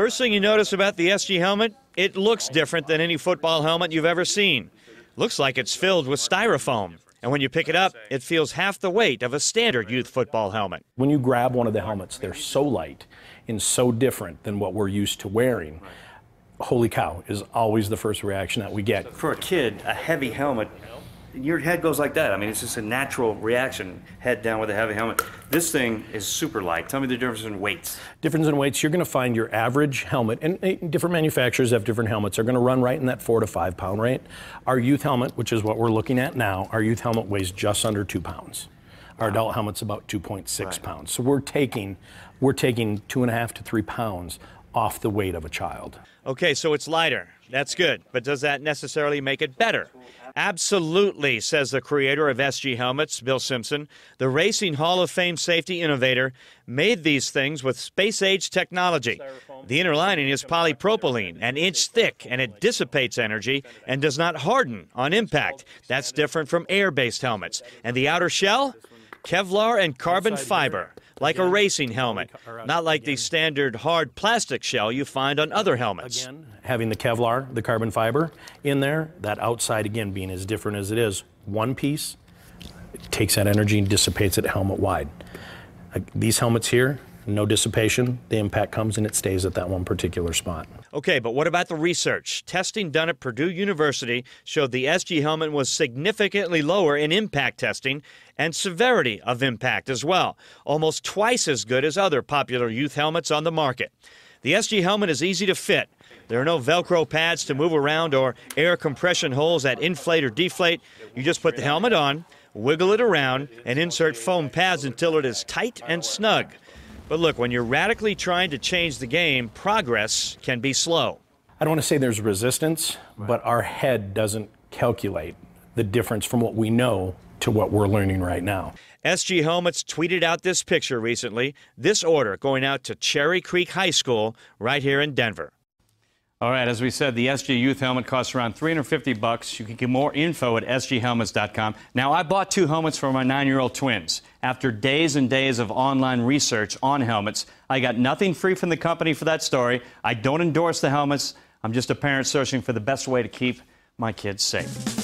First thing you notice about the SG helmet, it looks different than any football helmet you've ever seen. Looks like it's filled with styrofoam. And when you pick it up, it feels half the weight of a standard youth football helmet. When you grab one of the helmets, they're so light and so different than what we're used to wearing. Holy cow is always the first reaction that we get. For a kid, a heavy helmet your head goes like that. I mean, it's just a natural reaction, head down with a heavy helmet. This thing is super light. Tell me the difference in weights. Difference in weights, you're going to find your average helmet, and different manufacturers have different helmets, are going to run right in that four to five pound rate. Our youth helmet, which is what we're looking at now, our youth helmet weighs just under two pounds. Our adult helmet's about 2.6 right. pounds. So we're taking, we're taking two and a half to three pounds off the weight of a child. Okay, so it's lighter. That's good. But does that necessarily make it better? Absolutely, says the creator of SG helmets, Bill Simpson. The Racing Hall of Fame safety innovator made these things with space age technology. The inner lining is polypropylene, an inch thick, and it dissipates energy and does not harden on impact. That's different from air based helmets. And the outer shell? Kevlar and carbon fiber like again, a racing helmet, not like again. the standard hard plastic shell you find on other helmets. Again, having the Kevlar, the carbon fiber in there, that outside again being as different as it is, one piece, takes that energy and dissipates it helmet wide. Like these helmets here, no dissipation. The impact comes and it stays at that one particular spot. Okay, but what about the research? Testing done at Purdue University showed the SG helmet was significantly lower in impact testing and severity of impact as well, almost twice as good as other popular youth helmets on the market. The SG helmet is easy to fit. There are no Velcro pads to move around or air compression holes that inflate or deflate. You just put the helmet on, wiggle it around, and insert foam pads until it is tight and snug. But look, when you're radically trying to change the game, progress can be slow. I don't want to say there's resistance, right. but our head doesn't calculate the difference from what we know to what we're learning right now. SG Helmets tweeted out this picture recently. This order going out to Cherry Creek High School right here in Denver. All right, as we said, the SG Youth Helmet costs around 350 bucks. You can get more info at sghelmets.com. Now, I bought two helmets for my nine-year-old twins. After days and days of online research on helmets, I got nothing free from the company for that story. I don't endorse the helmets. I'm just a parent searching for the best way to keep my kids safe.